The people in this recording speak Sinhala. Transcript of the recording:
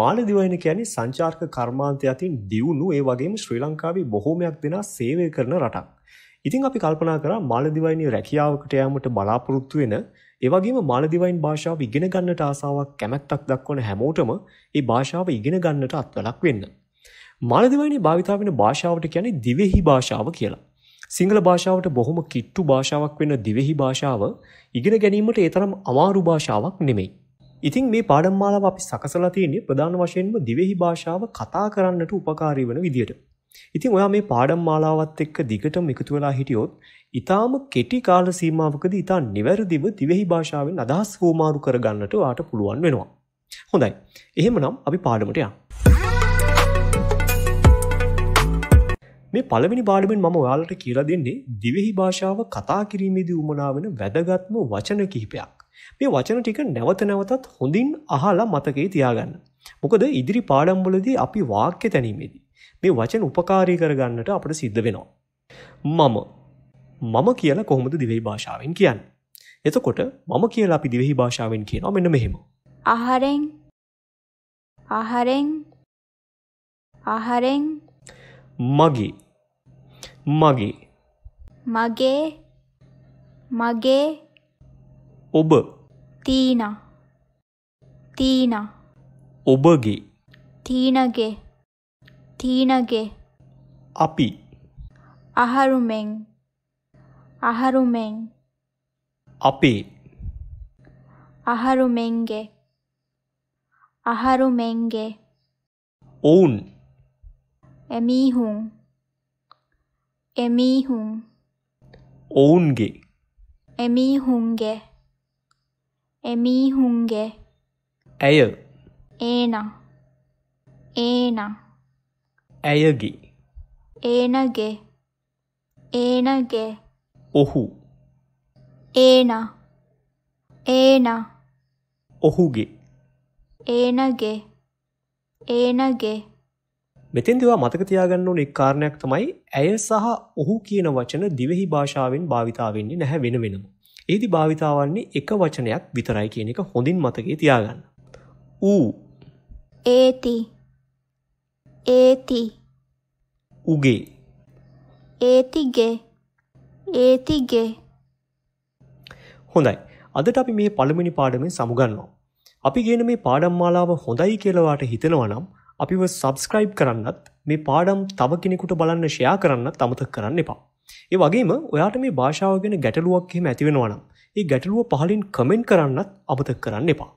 මාලදිවයින කියන්නේ සංචාර්ක කර්මාන්තය අතින් දියුණු ඒ වගේම ශ්‍රී ලංකාවේ බොහෝමයක් දෙනා සේවය කරන රටක්. ඉතින් අපි කල්පනා කරා මාලදිවයිනයේ රැකියාවකට යාමට බලාපොරොත්තු වෙන ඒ වගේම මාලදිවයින් භාෂාව ඉගෙන ගන්නට ආසාවක් කැමැත්තක් දක්වන හැමෝටම ඒ භාෂාව ඉගෙන ගන්නට අත්වලක් වෙන්න. මාලදිවයිනයේ භාවිතා වෙන භාෂාවට කියන්නේ දිවෙහි භාෂාව කියලා. සිංහල භාෂාවට බොහොම කිට්ටු භාෂාවක් වෙන දිවෙහි භාෂාව ඉගෙන ගැනීමට ඒ තරම් අමාරු භාෂාවක් නෙමෙයි. ඉතින් මේ පාඩම් මාලාව අපි සකසලා තියෙන්නේ ප්‍රධාන වශයෙන්ම දිවෙහි භාෂාව කතා කරන්නට උපකාරී වන විදියට. ඉතින් ඔයා මේ පාඩම් මාලාවත් එක්ක දිගටම එකතු වෙලා හිටියොත් ඊටාම කෙටි කාල සීමාවකදී ඊටා නිවැරදිව දිවෙහි භාෂාවෙන් අදහස් හුවමාරු කරගන්නට ඔයාට පුළුවන් වෙනවා. හොඳයි. එහෙමනම් අපි පාඩමට යමු. මේ පළවෙනි පාඩමෙන් මම ඔයාලට කියලා දෙන්නේ දිවෙහි භාෂාව කතා කිරීමේදී උමනා වෙන වැදගත්ම වචන කිහිපයක්. මේ වචන ටික නැවත නැවතත් හොඳින් අහලා මතකේ තියාගන්න. මොකද ඉදිරි පාඩම්වලදී අපි වාක්‍ය තැනීමේදී මේ වචන උපකාරී කරගන්නට අපට සිද්ධ වෙනවා. මම මම කියලා කොහොමද දිවෙහි භාෂාවෙන් කියන්නේ? එතකොට මම කියලා අපි දිවෙහි භාෂාවෙන් කියනවා මෙන්න මෙහෙම. ආහාරෙන් ආහාරෙන් ආහාරෙන් මගේ මගේ මගේ මගේ ඔබ තීන තීන ඔබගේ තීනගේ තීනගේ අපි අහරුමෙන් අහරුමෙන් අපේ අහරුමෙන්ගේ අහරුමෙන්ගේ ඔවුන් එමීහුන් එමීහුන් ඔවුන්ගේ එමීහුන්ගේ එමීහුන්ගේ ඇය ඒනම් ඒනම් ඇයගේ ඒනගේ ඒනගේ ඔහු ඒනා ඒනා ඔහුගේ ඒනගේ ඒනගේ මෙතෙන්දිවා මතක තියාගන්න ඕන එක් කාරණයක් තමයි ඇය සහ ඔහු කියන වචන දිවෙහි භාෂාවෙන් භාවිතාවෙන්නේ නැහැ වෙන වෙනවා ඒදි භාවිතාවන්නේ එක වචනයක් විතරයි කියන එක හොඳින් මතකේ තියාගන්න. ඌ ඒති ඒති උගේ ඒතිගේ ඒතිගේ හොඳයි අදට අපි මේ පළමිනි පාඩමෙන් සමුගන්නවා. අපි ගෙන මේ පාඩම් මාලාව හොඳයි කියලවාට හිතෙනවනම් අපිව සබස්ක්‍රයිබ් කරන්නත් මේ පාඩම් තව කෙනෙකුට බලන්න ෂයා කරන්න තමතක් කරන්න එපා. ඒ වගේම ඔයාට මේ භාෂාව ගැන ගැටලුවක් එහෙම ඇතිවෙනවනම් ඒ ගැටලුව පහලින් කමෙන්ට් කරන්නත් අමතක කරන්න එපා